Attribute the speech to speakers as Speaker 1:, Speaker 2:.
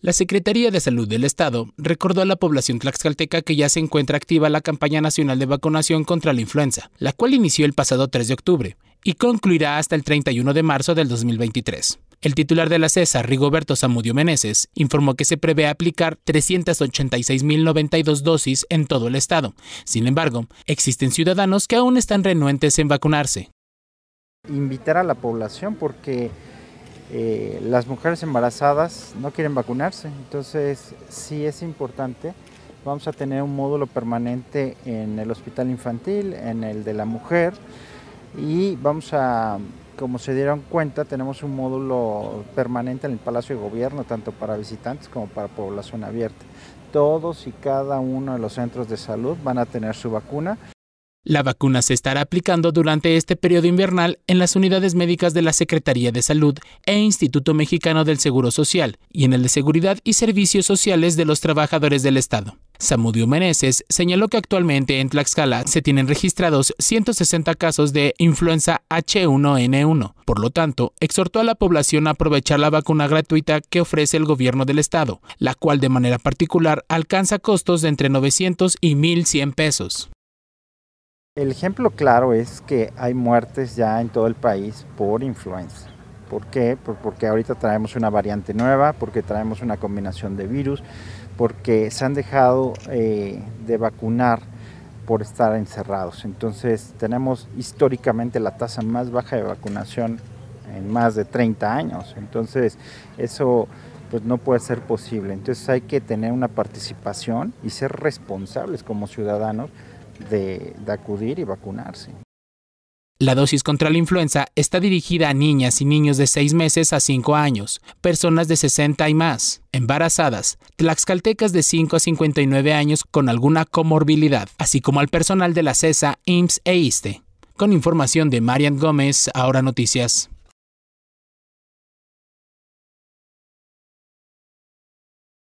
Speaker 1: La Secretaría de Salud del Estado recordó a la población tlaxcalteca que ya se encuentra activa la campaña nacional de vacunación contra la influenza, la cual inició el pasado 3 de octubre y concluirá hasta el 31 de marzo del 2023. El titular de la CESA, Rigoberto Zamudio Meneses, informó que se prevé aplicar 386.092 dosis en todo el estado. Sin embargo, existen ciudadanos que aún están renuentes en vacunarse.
Speaker 2: Invitar a la población porque eh, las mujeres embarazadas no quieren vacunarse, entonces sí es importante. Vamos a tener un módulo permanente en el hospital infantil, en el de la mujer y vamos a, como se dieron cuenta, tenemos un módulo permanente en el Palacio de Gobierno, tanto para visitantes como para población abierta. Todos y cada uno de los centros de salud van a tener su vacuna.
Speaker 1: La vacuna se estará aplicando durante este periodo invernal en las unidades médicas de la Secretaría de Salud e Instituto Mexicano del Seguro Social y en el de Seguridad y Servicios Sociales de los Trabajadores del Estado. Samudio Meneses señaló que actualmente en Tlaxcala se tienen registrados 160 casos de influenza H1N1. Por lo tanto, exhortó a la población a aprovechar la vacuna gratuita que ofrece el gobierno del estado, la cual de manera particular alcanza costos de entre 900 y 1.100 pesos.
Speaker 2: El ejemplo claro es que hay muertes ya en todo el país por influenza. ¿Por qué? Porque ahorita traemos una variante nueva, porque traemos una combinación de virus, porque se han dejado eh, de vacunar por estar encerrados. Entonces tenemos históricamente la tasa más baja de vacunación en más de 30 años. Entonces eso pues no puede ser posible. Entonces hay que tener una participación y ser responsables como ciudadanos de, acudir y vacunarse.
Speaker 1: La dosis contra la influenza está dirigida a niñas y niños de 6 meses a 5 años, personas de 60 y más, embarazadas, tlaxcaltecas de 5 a 59 años con alguna comorbilidad, así como al personal de la CESA, IMSS e ISTE. E. Con información de Marian Gómez, Ahora Noticias.